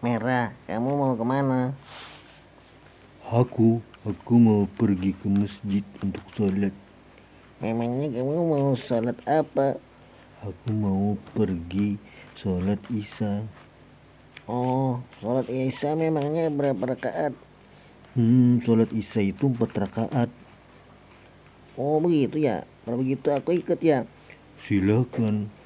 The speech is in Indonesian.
Merah, kamu mau kemana? Aku, aku mau pergi ke masjid untuk sholat. Memangnya kamu mau sholat apa? Aku mau pergi sholat isya. Oh, sholat isya memangnya berapa rakaat? Hmm, sholat isya itu empat rakaat. Oh begitu ya, kalau begitu aku ikut ya. Silakan.